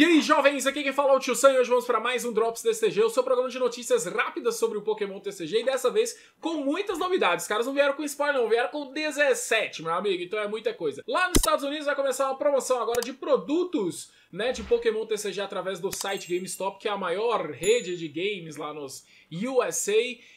E aí, jovens, aqui quem fala é o Tio Sam e hoje vamos para mais um Drops TCG, o seu programa de notícias rápidas sobre o Pokémon TCG e dessa vez com muitas novidades. Os caras não vieram com spoiler, não, vieram com 17, meu amigo, então é muita coisa. Lá nos Estados Unidos vai começar uma promoção agora de produtos né, de Pokémon TCG através do site GameStop, que é a maior rede de games lá nos USA.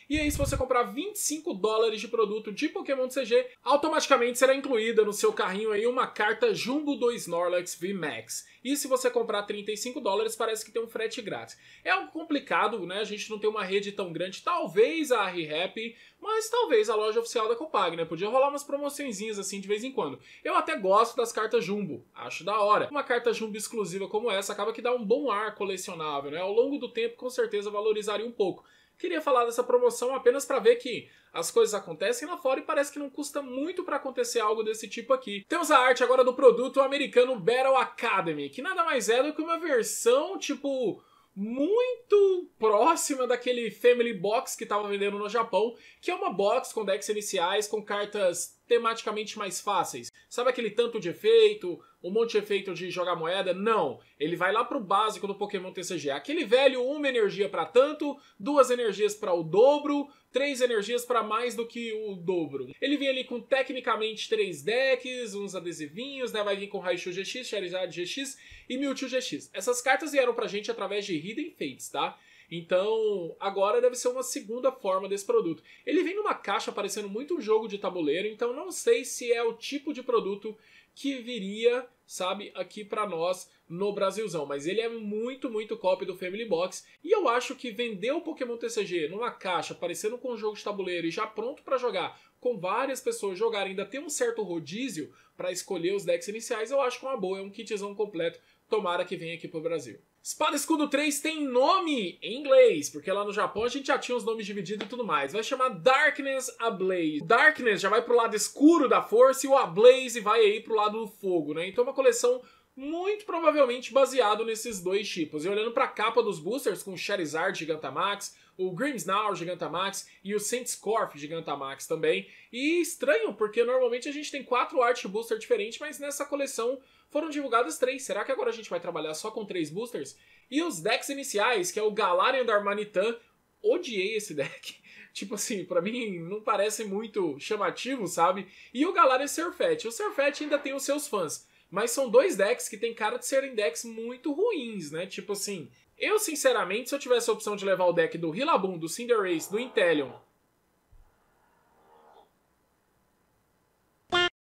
E aí, se você comprar 25 dólares de produto de Pokémon TCG, automaticamente será incluída no seu carrinho aí uma carta Jumbo do Snorlax VMAX. E se você comprar 35 dólares, parece que tem um frete grátis. É algo complicado, né? A gente não tem uma rede tão grande. Talvez a Happy mas talvez a loja oficial da Copag, né? Podia rolar umas promoçõezinhas assim de vez em quando. Eu até gosto das cartas jumbo, acho da hora. Uma carta jumbo exclusiva como essa acaba que dá um bom ar colecionável, né? Ao longo do tempo, com certeza valorizaria um pouco. Queria falar dessa promoção apenas para ver que as coisas acontecem lá fora e parece que não custa muito para acontecer algo desse tipo aqui. Temos a arte agora do produto americano Battle Academy, que nada mais é do que uma versão tipo muito próxima daquele Family Box que tava vendendo no Japão, que é uma box com decks iniciais, com cartas tematicamente mais fáceis. Sabe aquele tanto de efeito, um monte de efeito de jogar moeda? Não. Ele vai lá pro básico do Pokémon TCG. Aquele velho, uma energia para tanto, duas energias para o dobro, três energias para mais do que o dobro. Ele vem ali com tecnicamente três decks, uns adesivinhos, né? Vai vir com Raichu GX, Charizard GX e Mewtwo GX. Essas cartas vieram pra gente através de Hidden Fates, tá? Então, agora deve ser uma segunda forma desse produto. Ele vem numa caixa parecendo muito um jogo de tabuleiro, então não sei se é o tipo de produto que viria, sabe, aqui para nós no Brasilzão, mas ele é muito, muito cópia do Family Box, e eu acho que vender o Pokémon TCG numa caixa, parecendo com um jogo de tabuleiro e já pronto para jogar, com várias pessoas jogarem, ainda tem um certo rodízio para escolher os decks iniciais, eu acho que é uma boa, é um kitzão completo, tomara que venha aqui pro Brasil. Espada Escudo 3 tem nome em inglês, porque lá no Japão a gente já tinha os nomes divididos e tudo mais. Vai chamar Darkness Ablaze. Darkness já vai pro lado escuro da força e o Ablaze vai aí pro lado do fogo, né? Então é uma coleção muito provavelmente baseado nesses dois tipos. E olhando para a capa dos boosters com o Charizard Gigantamax, o Grimmsnarl Gigantamax e o Saintscorp Gigantamax também. E estranho, porque normalmente a gente tem quatro arte booster diferentes, mas nessa coleção foram divulgadas três. Será que agora a gente vai trabalhar só com três boosters? E os decks iniciais, que é o Galarian da Armanitan. Odiei esse deck. tipo assim, para mim não parece muito chamativo, sabe? E o Galarian Surfet. O Surfet ainda tem os seus fãs. Mas são dois decks que tem cara de serem decks muito ruins, né? Tipo assim, eu sinceramente, se eu tivesse a opção de levar o deck do Rillaboom, do Cinderace, do Inteleon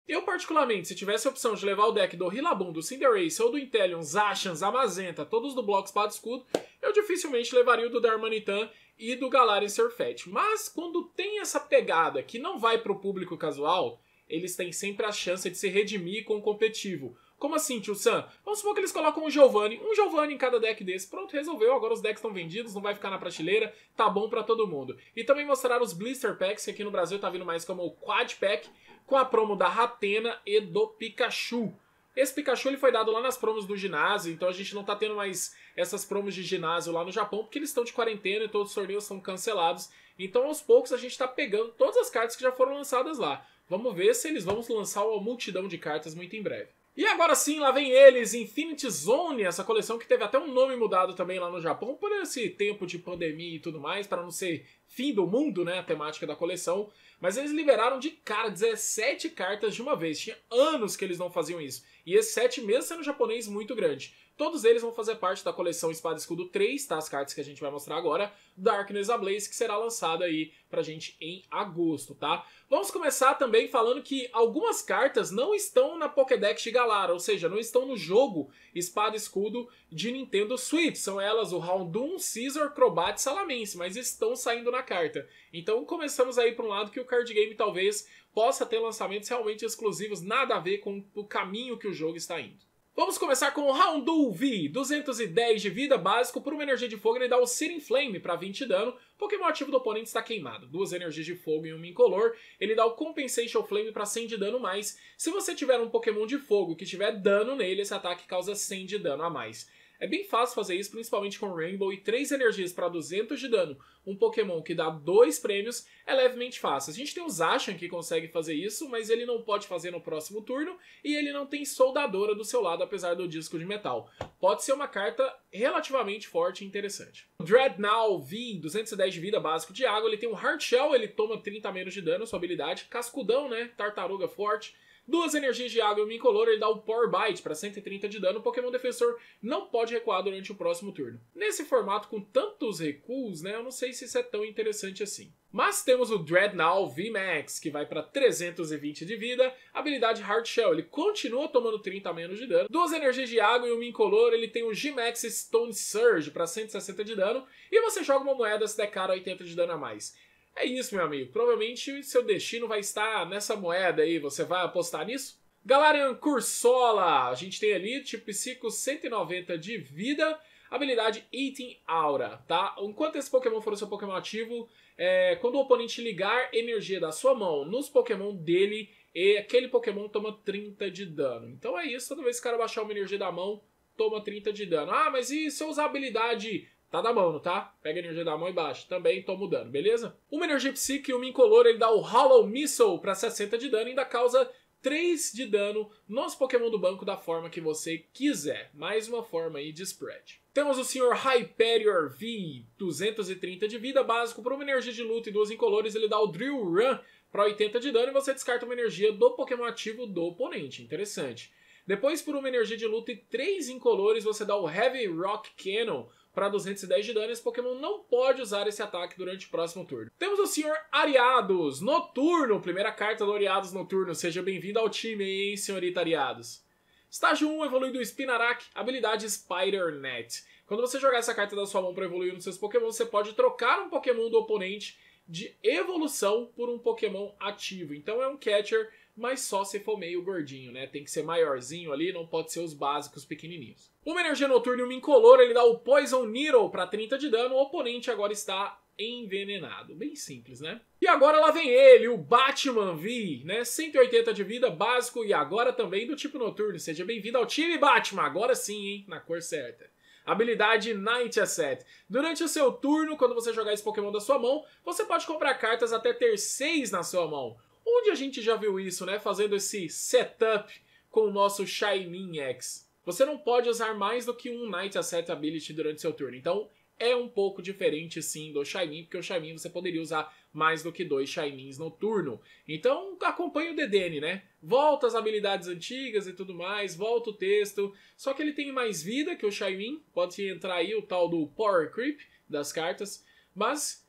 Eu, particularmente, se tivesse a opção de levar o deck do Rillaboom, do Cinderace ou do Intellion, Zashans, Amazenta, todos do bloco Espada Escudo, eu dificilmente levaria o do Darmanitan e do Galarian Surfet. Mas quando tem essa pegada que não vai para o público casual, eles têm sempre a chance de se redimir com o competitivo. Como assim, tio Sam? Vamos supor que eles colocam um Giovanni, um Giovanni em cada deck desse. Pronto, resolveu. Agora os decks estão vendidos, não vai ficar na prateleira, tá bom para todo mundo. E também mostraram os Blister Packs, que aqui no Brasil tá vindo mais como o Quad Pack, com a promo da Ratena e do Pikachu. Esse Pikachu ele foi dado lá nas promos do ginásio, então a gente não tá tendo mais essas promos de ginásio lá no Japão, porque eles estão de quarentena e todos os torneios são cancelados. Então aos poucos a gente tá pegando todas as cartas que já foram lançadas lá. Vamos ver se eles vão lançar uma multidão de cartas muito em breve. E agora sim, lá vem eles, Infinity Zone, essa coleção que teve até um nome mudado também lá no Japão por esse tempo de pandemia e tudo mais, para não ser fim do mundo, né, a temática da coleção. Mas eles liberaram de cara 17 cartas de uma vez, tinha anos que eles não faziam isso. E esse set, mesmo sendo japonês, muito grande. Todos eles vão fazer parte da coleção Espada e Escudo 3, tá? As cartas que a gente vai mostrar agora, Darkness Ablaze, que será lançada aí pra gente em agosto, tá? Vamos começar também falando que algumas cartas não estão na Pokédex de Galar, ou seja, não estão no jogo Espada e Escudo de Nintendo Switch. São elas o Houndoom, Caesar, Crobat e Salamence, mas estão saindo na carta. Então começamos aí para um lado que o card game talvez possa ter lançamentos realmente exclusivos, nada a ver com o caminho que o jogo está indo. Vamos começar com o Houndoom V, 210 de vida básico, por uma energia de fogo ele dá o Searing Flame para 20 dano, Pokémon ativo do oponente está queimado, duas energias de fogo e uma incolor, ele dá o Compensation Flame para 100 de dano mais, se você tiver um Pokémon de fogo que tiver dano nele, esse ataque causa 100 de dano a mais. É bem fácil fazer isso, principalmente com Rainbow e 3 energias para 200 de dano, um Pokémon que dá 2 prêmios, é levemente fácil. A gente tem o Zashan que consegue fazer isso, mas ele não pode fazer no próximo turno e ele não tem soldadora do seu lado, apesar do disco de metal. Pode ser uma carta relativamente forte e interessante. O Dreadnought V, 210 de vida básico de água, ele tem um Hard Shell, ele toma 30 menos de dano, sua habilidade, Cascudão, né, Tartaruga Forte, Duas energias de água e um incolor, ele dá o Power Bite para 130 de dano. O Pokémon defensor não pode recuar durante o próximo turno. Nesse formato com tantos recuos, né, eu não sei se isso é tão interessante assim. Mas temos o Dreadnought VMAX, que vai para 320 de vida. Habilidade Hard Shell, ele continua tomando 30 a menos de dano. Duas energias de água e um incolor, ele tem o G-Max Stone Surge para 160 de dano. E você joga uma moeda se der cara 80 de dano a mais. É isso, meu amigo. Provavelmente seu destino vai estar nessa moeda aí. Você vai apostar nisso? Galarian Cursola. A gente tem ali tipo psico 190 de vida. Habilidade Eating Aura, tá? Enquanto esse Pokémon for o seu Pokémon ativo, é, quando o oponente ligar energia da sua mão nos Pokémon dele, e aquele Pokémon toma 30 de dano. Então é isso, toda vez que o cara baixar uma energia da mão, toma 30 de dano. Ah, mas e se eu usar a habilidade Tá da mão, não tá? Pega a energia da mão e baixa. Também tô dano, beleza? Uma energia psíquica e uma incolor, ele dá o Hollow Missile para 60 de dano e ainda causa 3 de dano nos Pokémon do banco da forma que você quiser. Mais uma forma aí de spread. Temos o Sr. Hyperior V, 230 de vida básico, por uma energia de luta e duas incolores, ele dá o Drill Run para 80 de dano e você descarta uma energia do Pokémon ativo do oponente. Interessante. Depois, por uma energia de luta e três incolores, você dá o Heavy Rock Cannon para 210 de dano, esse Pokémon não pode usar esse ataque durante o próximo turno. Temos o senhor Ariados, Noturno, primeira carta do Ariados Noturno. Seja bem-vindo ao time, hein, senhorita Ariados. Estágio 1, evolui do Spinarak, habilidade Spider-Net. Quando você jogar essa carta da sua mão para evoluir nos seus Pokémon, você pode trocar um Pokémon do oponente de evolução por um Pokémon ativo. Então é um catcher mas só se for meio gordinho, né? Tem que ser maiorzinho ali, não pode ser os básicos pequenininhos. Uma energia noturna e uma incolor, ele dá o Poison Needle para 30 de dano, o oponente agora está envenenado. Bem simples, né? E agora lá vem ele, o Batman V, né? 180 de vida, básico e agora também do tipo noturno. Seja bem-vindo ao time Batman, agora sim, hein? Na cor certa. Habilidade Night Asset. É Durante o seu turno, quando você jogar esse Pokémon da sua mão, você pode comprar cartas até ter 6 na sua mão. Onde a gente já viu isso, né? Fazendo esse setup com o nosso Shining X. Você não pode usar mais do que um Night Asset Ability durante seu turno. Então, é um pouco diferente sim do Shaimin, porque o Shaimin você poderia usar mais do que dois Shaimins no turno. Então acompanha o DDN, né? Volta as habilidades antigas e tudo mais, volta o texto. Só que ele tem mais vida que o Shaimin, pode entrar aí o tal do Power Creep das cartas, mas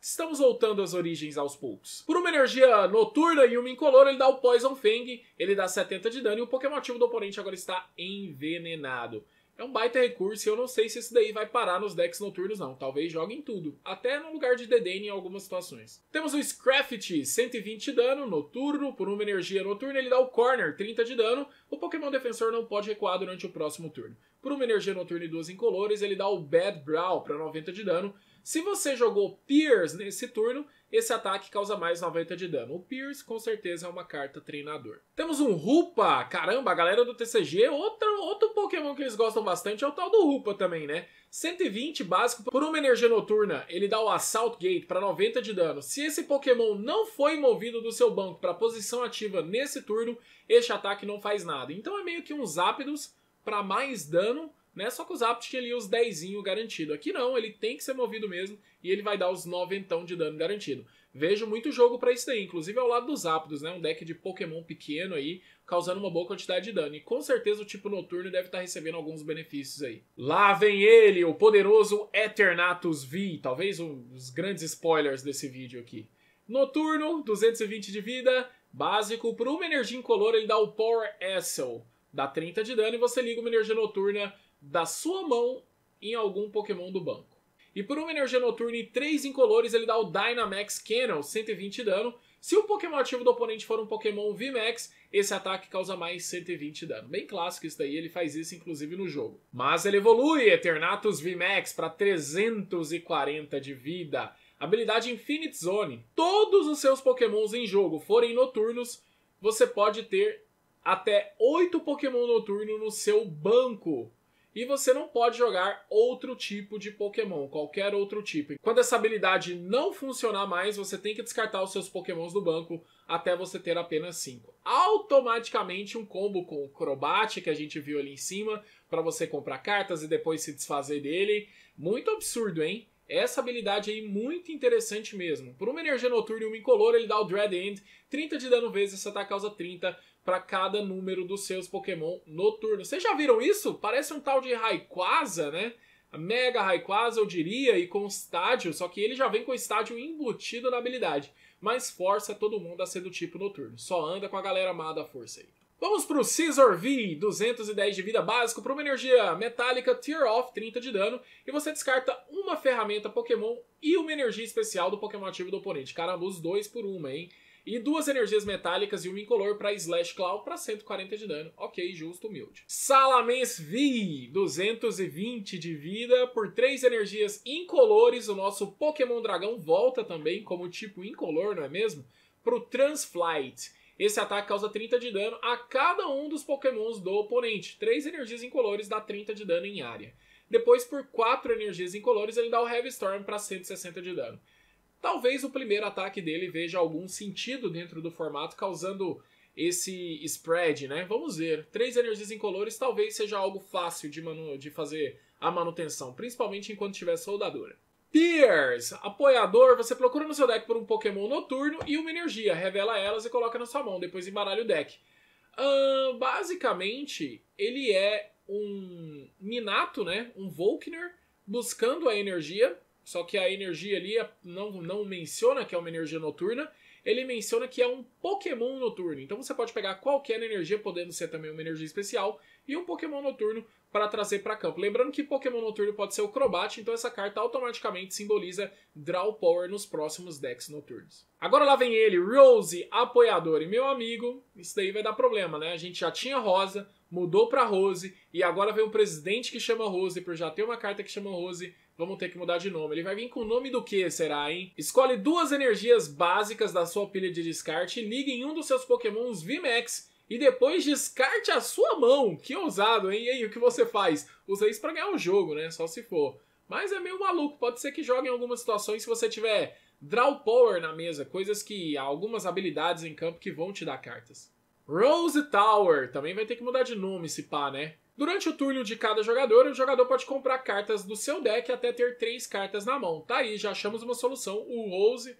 Estamos voltando às origens aos poucos. Por uma energia noturna e uma incolor, ele dá o Poison Fang, ele dá 70 de dano e o Pokémon ativo do oponente agora está envenenado. É um baita recurso e eu não sei se isso daí vai parar nos decks noturnos não. Talvez jogue em tudo, até no lugar de Dedenne em algumas situações. Temos o Scraft, 120 de dano, noturno, por uma energia noturna ele dá o Corner, 30 de dano. O Pokémon defensor não pode recuar durante o próximo turno. Por uma energia noturna e duas incolores, ele dá o Bad Brow para 90 de dano se você jogou Pierce nesse turno, esse ataque causa mais 90 de dano. O Pierce com certeza é uma carta treinador. Temos um Rupa, caramba, a galera do TCG, outro, outro Pokémon que eles gostam bastante é o tal do Rupa também, né? 120 básico por uma energia noturna, ele dá o Assault Gate para 90 de dano. Se esse Pokémon não foi movido do seu banco para posição ativa nesse turno, este ataque não faz nada. Então é meio que um Zapdos para mais dano né? Só que o Zapdos tinha ali os 10 garantido. Aqui não, ele tem que ser movido mesmo e ele vai dar os 9 de dano garantido. Vejo muito jogo para isso daí, inclusive ao lado dos Zapdos, né? Um deck de Pokémon pequeno aí, causando uma boa quantidade de dano. E com certeza o tipo noturno deve estar tá recebendo alguns benefícios aí. Lá vem ele, o poderoso Eternatus V, talvez um grandes spoilers desse vídeo aqui. Noturno, 220 de vida, básico, por uma energia incolor ele dá o Power Essel. Dá 30 de dano e você liga uma energia noturna da sua mão em algum Pokémon do banco. E por uma energia noturna e três incolores, ele dá o Dynamax Cannon, 120 de dano. Se o Pokémon ativo do oponente for um Pokémon VMAX, esse ataque causa mais 120 de dano. Bem clássico isso daí, ele faz isso inclusive no jogo. Mas ele evolui, Eternatus VMAX, para 340 de vida. Habilidade Infinite Zone. Todos os seus Pokémons em jogo forem noturnos, você pode ter até 8 Pokémon noturno no seu banco e você não pode jogar outro tipo de Pokémon, qualquer outro tipo. Quando essa habilidade não funcionar mais, você tem que descartar os seus Pokémons do banco até você ter apenas 5. Automaticamente um combo com o Crobat, que a gente viu ali em cima, para você comprar cartas e depois se desfazer dele. Muito absurdo, hein? Essa habilidade aí muito interessante mesmo. Por uma energia noturna e uma incolor, ele dá o Dread End, 30 de dano vezes, esse ataque tá causa 30 para cada número dos seus Pokémon noturnos. Vocês já viram isso? Parece um tal de Rayquaza, né? Mega Rayquaza, eu diria, e com estádio, só que ele já vem com estádio embutido na habilidade. Mas força todo mundo a ser do tipo noturno. Só anda com a galera amada da força aí. Vamos pro Scissor V, 210 de vida básico, para uma energia metálica, Tear Off, 30 de dano, e você descarta uma ferramenta Pokémon e uma energia especial do Pokémon ativo do oponente. Caramba, os dois por uma, hein? E duas energias metálicas e uma incolor para Slash Claw para 140 de dano. Ok, justo, humilde. Salamence V, 220 de vida. Por três energias incolores, o nosso Pokémon Dragão volta também como tipo incolor, não é mesmo? Para o Transflight. Esse ataque causa 30 de dano a cada um dos pokémons do oponente. Três energias incolores dá 30 de dano em área. Depois, por quatro energias incolores, ele dá o Heavy Storm para 160 de dano. Talvez o primeiro ataque dele veja algum sentido dentro do formato, causando esse spread, né? Vamos ver. Três energias incolores talvez seja algo fácil de, de fazer a manutenção, principalmente enquanto tiver soldadura. tears apoiador, você procura no seu deck por um Pokémon noturno e uma energia, revela elas e coloca na sua mão, depois embaralha o deck. basicamente, ele é um Minato, né? Um Volkner, buscando a energia só que a energia ali é- não, não menciona que é uma energia noturna, ele menciona que é um Pokémon noturno. Então você pode pegar qualquer energia, podendo ser também uma energia especial, e um Pokémon noturno para trazer para campo. Lembrando que Pokémon noturno pode ser o Crobat, então essa carta automaticamente simboliza Draw Power nos próximos decks noturnos. Agora lá vem ele, Rose, apoiador e meu amigo. Isso daí vai dar problema, né? A gente já tinha Rosa, mudou para Rose, e agora vem um presidente que chama Rose, por já ter uma carta que chama Rose. Vamos ter que mudar de nome. Ele vai vir com o nome do que, será, hein? Escolhe duas energias básicas da sua pilha de descarte, ligue em um dos seus pokémons VMAX e depois descarte a sua mão. Que ousado, hein? E aí, o que você faz? Usa isso pra ganhar o jogo, né? Só se for. Mas é meio maluco, pode ser que jogue em algumas situações se você tiver draw power na mesa, coisas que algumas habilidades em campo que vão te dar cartas. Rose Tower, também vai ter que mudar de nome esse pá, né? Durante o turno de cada jogador, o jogador pode comprar cartas do seu deck até ter três cartas na mão. Tá aí, já achamos uma solução. O Rose,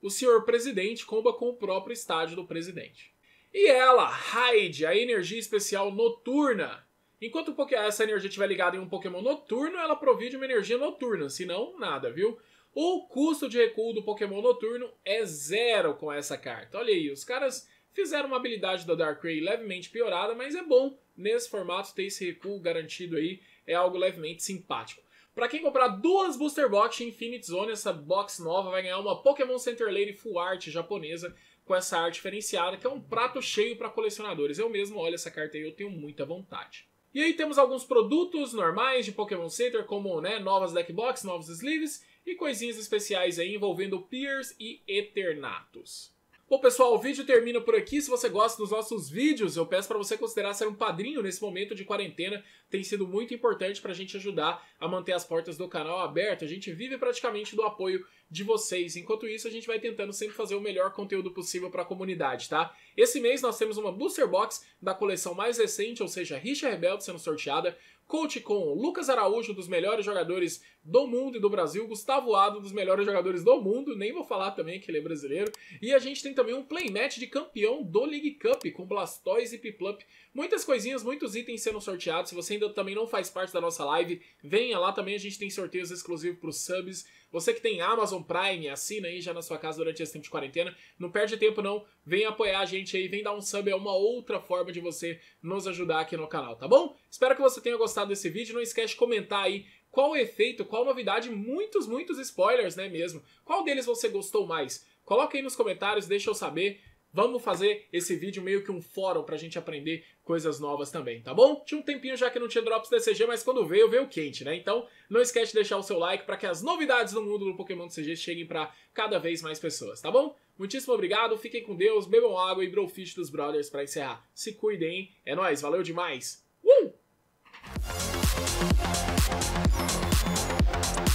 o senhor presidente, comba com o próprio estádio do presidente. E ela, Hyde, a energia especial noturna. Enquanto essa energia estiver ligada em um Pokémon noturno, ela provide uma energia noturna, Se não, nada, viu? O custo de recuo do Pokémon noturno é zero com essa carta. Olha aí, os caras fizeram uma habilidade da Darkrai levemente piorada, mas é bom nesse formato, ter esse recuo garantido aí é algo levemente simpático. Para quem comprar duas Booster Box Infinite Zone, essa box nova vai ganhar uma Pokémon Center Lady Full Art japonesa com essa arte diferenciada, que é um prato cheio para colecionadores. Eu mesmo olho essa carta e eu tenho muita vontade. E aí temos alguns produtos normais de Pokémon Center, como né, novas box, novos sleeves e coisinhas especiais aí envolvendo Piers e Eternatus. Bom, pessoal, o vídeo termina por aqui. Se você gosta dos nossos vídeos, eu peço para você considerar ser um padrinho nesse momento de quarentena. Tem sido muito importante para a gente ajudar a manter as portas do canal abertas. A gente vive praticamente do apoio de vocês. Enquanto isso, a gente vai tentando sempre fazer o melhor conteúdo possível para a comunidade, tá? Esse mês nós temos uma Booster Box da coleção mais recente, ou seja, Richa Rebelde sendo sorteada, Coach com Lucas Araújo, dos melhores jogadores do mundo e do Brasil, Gustavo Ado, dos melhores jogadores do mundo, nem vou falar também que ele é brasileiro, e a gente tem também um playmatch de campeão do League Cup, com Blastoise e Piplup, muitas coisinhas, muitos itens sendo sorteados, se você ainda também não faz parte da nossa live, venha lá também, a gente tem sorteios exclusivos para os subs, você que tem Amazon Prime, assina aí já na sua casa durante esse tempo de quarentena. Não perde tempo não, vem apoiar a gente aí, vem dar um sub, é uma outra forma de você nos ajudar aqui no canal, tá bom? Espero que você tenha gostado desse vídeo, não esquece de comentar aí qual efeito, qual novidade, muitos, muitos spoilers, né mesmo? Qual deles você gostou mais? Coloca aí nos comentários, deixa eu saber. Vamos fazer esse vídeo meio que um fórum pra gente aprender coisas novas também, tá bom? Tinha um tempinho já que não tinha Drops DCG, mas quando veio, veio quente, né? Então não esquece de deixar o seu like para que as novidades do mundo do Pokémon CG cheguem para cada vez mais pessoas, tá bom? Muitíssimo obrigado, fiquem com Deus, bebam água e brofish dos Brothers para encerrar. Se cuidem, hein? É nóis, valeu demais! Uh!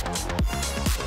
Thank you.